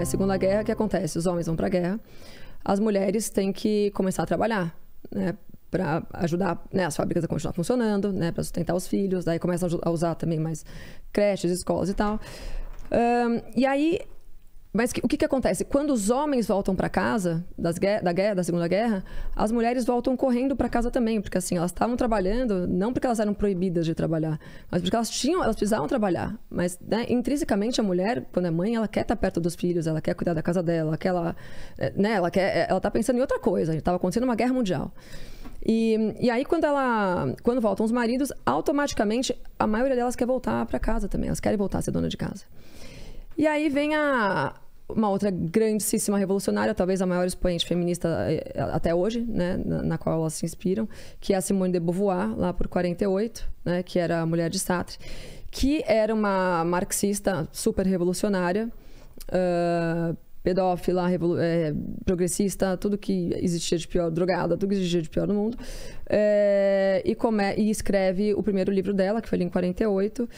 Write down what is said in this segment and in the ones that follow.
né? Segunda guerra, o que acontece? Os homens vão para a guerra, as mulheres têm que começar a trabalhar, né? para ajudar né, as fábricas a continuar funcionando, né, para sustentar os filhos, daí começam a usar também mais creches, escolas e tal. Um, e aí mas que, o que, que acontece? Quando os homens voltam para casa das, da guerra, da Segunda Guerra, as mulheres voltam correndo para casa também, porque assim, elas estavam trabalhando, não porque elas eram proibidas de trabalhar, mas porque elas tinham, elas precisavam trabalhar. Mas né, intrinsecamente a mulher, quando é mãe, ela quer estar tá perto dos filhos, ela quer cuidar da casa dela, que ela, é, né, ela quer, é, ela tá pensando em outra coisa. Estava acontecendo uma guerra mundial. E, e aí quando ela, quando voltam os maridos, automaticamente a maioria delas quer voltar para casa também, elas querem voltar a ser dona de casa. E aí vem a, uma outra grandíssima revolucionária, talvez a maior expoente feminista eh, eh, até hoje, né, na, qual elas se inspiram, que é a Simone de Beauvoir, lá por 48, né, que era a mulher de Sartre, que era uma marxista super revolucionária, uh, ah, pedófila, revolu é, progressista, tudo que existia de pior, drogada, tudo que existia de pior no mundo, é, e, e escreve o primeiro livro dela, que foi ali em 48,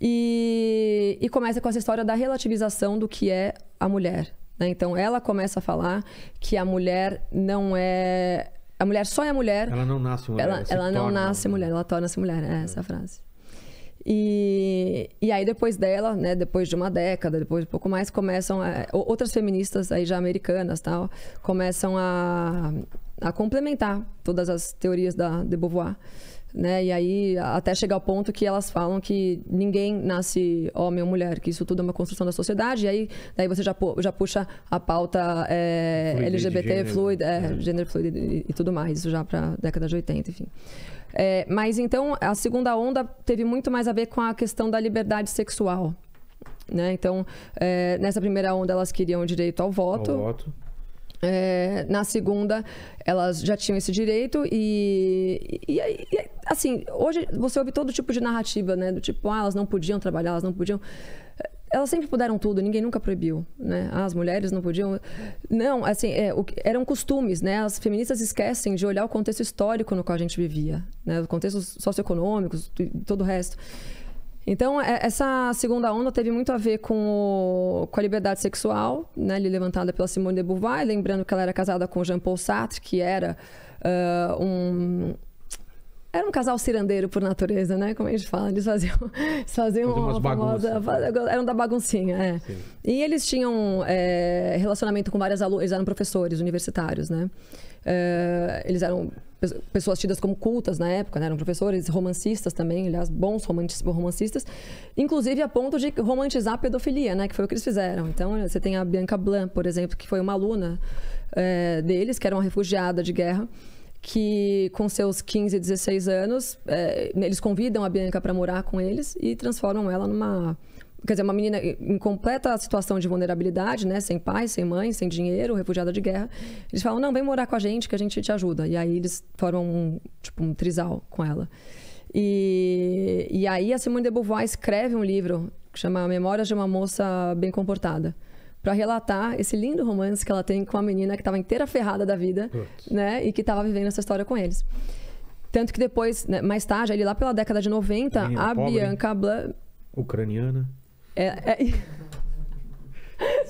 e, e começa com essa história da relativização do que é a mulher. Né? Então ela começa a falar que a mulher não é. A mulher só é mulher. Ela não nasce mulher. Ela, ela, não nasce mulher, ela torna-se mulher. É, é essa frase. E, e aí depois dela, né, depois de uma década, depois de um pouco mais, começam a, outras feministas aí já americanas tal, começam a, a complementar todas as teorias da de Beauvoir. Né? E aí, até chegar ao ponto que elas falam que ninguém nasce homem ou mulher, que isso tudo é uma construção da sociedade. E aí, daí você já, já puxa a pauta é, LGBT, gênero, fluid, é, é. gênero fluido e, e, tudo mais, isso já para década de 80, enfim. É, mas então, a segunda onda teve muito mais a ver com a questão da liberdade sexual. Né? Então, é, nessa primeira onda, elas queriam direito Ao voto. Ao voto. É, na segunda, elas já tinham esse direito e, e, e, assim, hoje você ouve todo tipo de narrativa, né? Do tipo, ah, elas não podiam trabalhar, elas não podiam. Elas sempre puderam tudo, ninguém nunca proibiu, né? Ah, as mulheres não podiam. Não, assim, é, o, eram costumes, né? As feministas esquecem de olhar o contexto histórico no qual a gente vivia, né? O contexto socioeconômico, todo o resto. Então, é, essa segunda onda teve muito a ver com, o, com a liberdade sexual, né, ali levantada pela Simone de Beauvoir, lembrando que ela era casada com Jean Paul Sartre, que era uh, um era um casal cirandeiro por natureza, né? Como a gente fala. Eles faziam, eles faziam uma famosa. Bagunça. Eram da baguncinha, é. Sim. E eles tinham é, relacionamento com várias alunas. Eles eram professores universitários, né? É, eles eram pessoas tidas como cultas na época, né? eram professores, romancistas também, aliás, bons romancistas, inclusive a ponto de romantizar a pedofilia, né? que foi o que eles fizeram. Então, você tem a Bianca Blanc, por exemplo, que foi uma aluna é, deles, que era uma refugiada de guerra, que com seus 15, 16 anos, é, eles convidam a Bianca para morar com eles e transformam ela numa. Quer dizer, uma menina em completa situação de vulnerabilidade, né? Sem pai, sem mãe, sem dinheiro, refugiada de guerra. Eles falam, não, vem morar com a gente que a gente te ajuda. E aí eles formam um, tipo, um trisal com ela. E, e aí a Simone de Beauvoir escreve um livro que chama Memórias de uma Moça Bem Comportada para relatar esse lindo romance que ela tem com a menina que estava inteira ferrada da vida, Putz. né? E que estava vivendo essa história com eles. Tanto que depois, né, mais tarde, ali lá pela década de 90, a pobre, Bianca Bla... Ucraniana. É, é...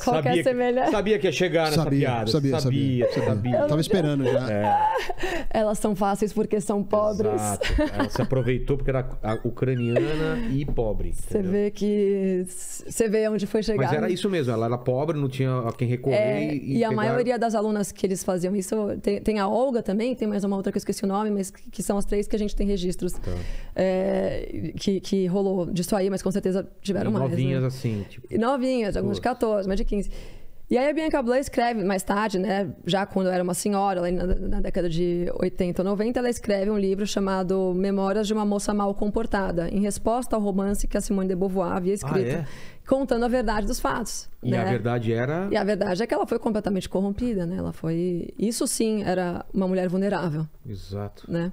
Qualquer é sabia, semelhança. Sabia que ia chegar nessa sabia, piada. Sabia, sabia. sabia, sabia. tava esperando já. É. Elas são fáceis porque são pobres. Exato. Ela se aproveitou porque era ucraniana e pobre. Você vê que. Você vê onde foi chegar. Mas era isso mesmo, ela era pobre, não tinha a quem recorrer. É, e, e a maioria das alunas que eles faziam isso. Tem, tem, a Olga também, tem mais uma outra que eu esqueci o nome, mas que, que são as três que a gente tem registros. Tá. É, que, que rolou disso aí, mas com certeza tiveram e mais. Né? Novinhas né? assim. Tipo... Novinhas, algumas de 14, mas de 15. 15. E aí a Bianca Blair escreve mais tarde, né? Já quando era uma senhora, ali na, na década de 80 ou 90, ela escreve um livro chamado Memórias de uma Moça Mal Comportada, em resposta ao romance que a Simone de Beauvoir havia ah, escrito, ah, é? contando a verdade dos fatos. E né? a verdade era. E a verdade é que ela foi completamente corrompida, né? Ela foi. Isso sim era uma mulher vulnerável. Exato. Né?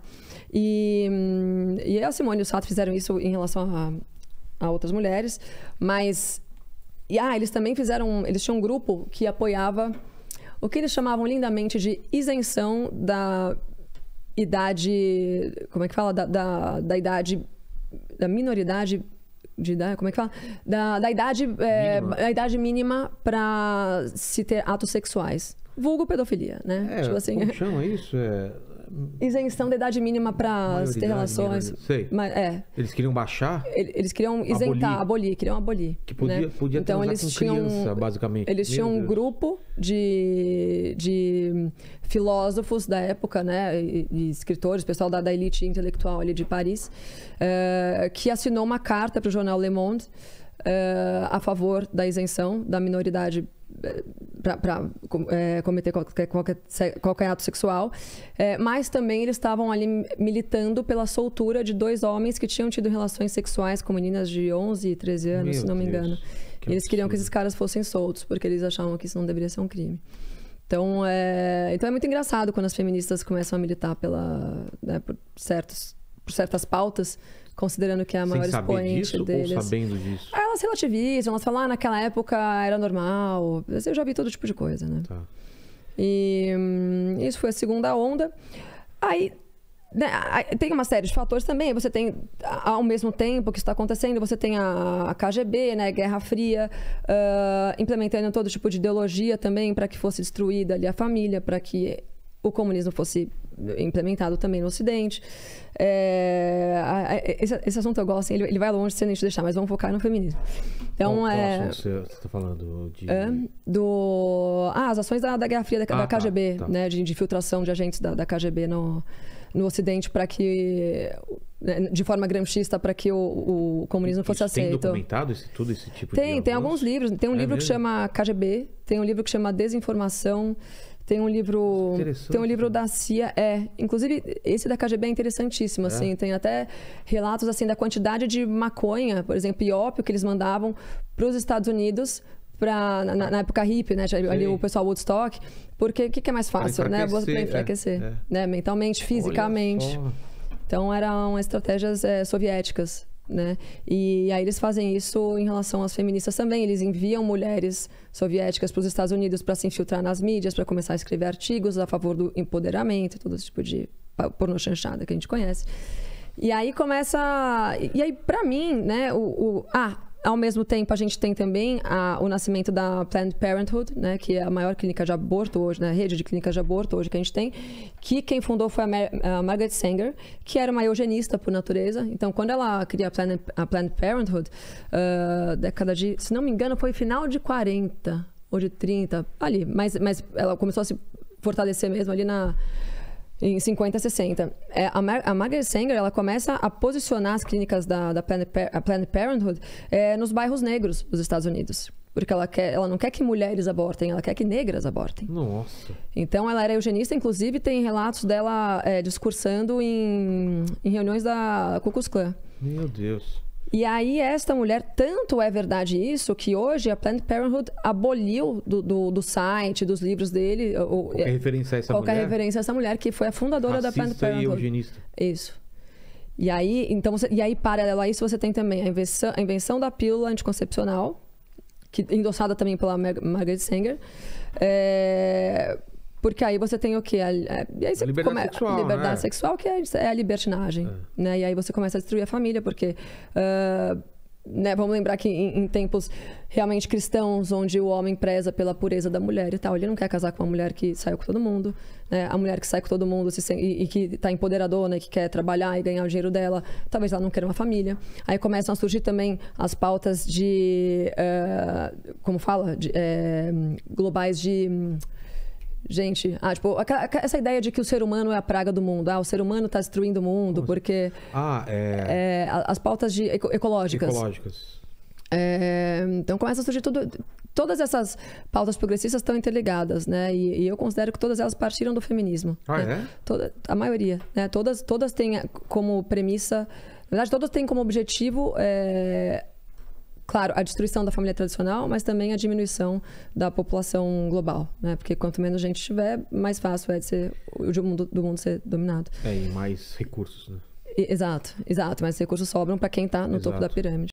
E, hum, e a Simone e o Sato fizeram isso em relação a, a outras mulheres, mas e ah, eles também fizeram. Eles tinham um grupo que apoiava o que eles chamavam lindamente de isenção da idade. Como é que fala? Da, da, da idade. Da minoridade. De idade, como é que fala? Da, da idade, é, a idade mínima para se ter atos sexuais. Vulgo pedofilia, né? É, tipo assim. Como chama isso? É Isenção da idade mínima para ter relações. Sei. Mas, é. Eles queriam baixar? Eles queriam isentar, abolir, abolir queriam abolir. Que podia, né? podia então, eles tinham, criança, basicamente. Eles Meu tinham Deus. um grupo de, de filósofos da época, né? E, e escritores, pessoal da, da, elite intelectual ali de Paris, uh, que assinou uma carta para o jornal Le Monde uh, a favor da isenção da minoridade para é, cometer qualquer, qualquer, qualquer, ato sexual, é, mas também eles estavam ali militando pela soltura de dois homens que tinham tido relações sexuais com meninas de 11 e 13 anos, Meu se não me engano. Que eles queriam que esses caras fossem soltos, porque eles achavam que isso não deveria ser um crime. Então é, então é muito engraçado quando as feministas começam a militar pela, né, por, certos, por certas pautas considerando que é a maior Sem saber expoente disso, deles. Ou sabendo disso? Ah, elas relativizam, elas falam, ah, naquela época era normal. Eu já vi todo tipo de coisa, né? Tá. E hum, isso foi a segunda onda. Aí né, tem uma série de fatores também. Você tem, ao mesmo tempo que está acontecendo, você tem a, KGB, né, Guerra Fria, uh, implementando todo tipo de ideologia também para que fosse destruída ali a família, para que o comunismo fosse implementado também no Ocidente. É, a, a, esse, esse, assunto eu gosto, assim, ele, ele, vai longe se a gente deixar, mas vamos focar no feminismo. Então, qual, é. você está falando de. É, do. Ah, as ações da, da Guerra Fria, da, ah, da KGB, tá, tá. né? De, de infiltração de agentes da, da KGB no, no Ocidente para que né, de forma gramscista para que o, o comunismo fosse tem aceito. Tem documentado esse, tudo esse tipo tem, de Tem, tem alguns livros. Tem um é livro mesmo? que chama KGB, tem um livro que chama Desinformação tem um livro. Tem um livro da CIA, é. Inclusive, esse da KGB é interessantíssimo, é. assim. Tem até relatos assim da quantidade de maconha, por exemplo, e ópio que eles mandavam para os Estados Unidos. Pra, na, na época hippie, né? Ali o pessoal Woodstock. Porque o que, que, é mais fácil, pra né? Pra enfraquecer. É, Né? Mentalmente, fisicamente. Então eram estratégias é, soviéticas. Né? E aí eles fazem isso em relação às feministas também. Eles enviam mulheres soviéticas para os Estados Unidos para se infiltrar nas mídias, para começar a escrever artigos a favor do empoderamento, todo esse tipo de porno chanchada que a gente conhece. E aí começa. E aí, para mim, né, o, o. Ah, ao mesmo tempo, a gente tem também a, o nascimento da Planned Parenthood, né, que é a maior clínica de aborto hoje, né, a rede de clínicas de aborto hoje que a gente tem, que quem fundou foi a, Mar a Margaret Sanger, que era uma eugenista por natureza. Então, quando ela cria a Planned, a Planned Parenthood, uh, década de, se não me engano, foi final de 40 ou de 30, ali. Mas, mas ela começou a se fortalecer mesmo ali na em 50, 60. É, a, Mar a Margaret Sanger ela começa a posicionar as clínicas da, da Planned, Planned Parenthood é, nos bairros negros dos Estados Unidos. Porque ela, quer, ela não quer que mulheres abortem, ela quer que negras abortem. Nossa. Então ela era eugenista, inclusive tem relatos dela é, discursando em, em reuniões da Ku Klux Klan. Meu Deus. E aí, esta mulher, tanto é verdade isso, que hoje a Planned Parenthood aboliu do, do, do site, dos livros dele. ou qualquer é, referência a essa qualquer mulher. referência a essa mulher, que foi a fundadora Racista da Planned Parenthood. E eugenista. Isso. E aí, então, você, e aí, paralelo a isso, você tem também a invenção, a invenção da pílula anticoncepcional, que endossada também pela Margaret Sanger. É, porque aí você tem o quê? A, você a liberdade come... sexual. Liberdade né? sexual, que é, é a libertinagem. É. Né? E aí você começa a destruir a família, porque. Uh, né, vamos lembrar que em, em, tempos realmente cristãos, onde o homem preza pela pureza da mulher e tal, ele não quer casar com uma mulher que saiu com todo mundo, né? a mulher que sai com todo mundo se, e, e, que está empoderadona, né? que quer trabalhar e ganhar o dinheiro dela, talvez ela não queira uma família. Aí começam a surgir também as pautas de, uh, como fala, de, uh, globais de uh, Gente, ah, tipo, essa ideia de que o ser humano é a praga do mundo. Ah, o ser humano está destruindo o mundo Como assim? porque... Ah, é... é... As pautas de, ecológicas. Ecológicas. É, então começa a surgir tudo, todas essas pautas progressistas estão interligadas, né? E, e, eu considero que todas elas partiram do feminismo. Ah, né? é? Toda, a maioria, né? Todas, todas têm como premissa, na verdade, todas têm como objetivo é, claro, a destruição da família tradicional, mas também a diminuição da população global, né? Porque quanto menos gente tiver, mais fácil é de ser o mundo, do mundo ser dominado. É, e mais recursos, né? Exato, exato. Mas recursos sobram para quem está no exato. topo da pirâmide.